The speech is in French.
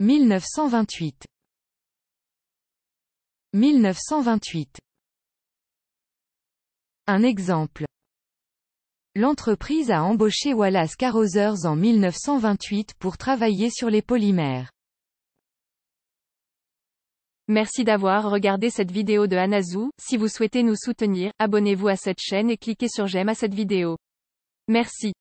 1928 1928 Un exemple L'entreprise a embauché Wallace Carothers en 1928 pour travailler sur les polymères. Merci d'avoir regardé cette vidéo de Anazou, si vous souhaitez nous soutenir, abonnez-vous à cette chaîne et cliquez sur j'aime à cette vidéo. Merci.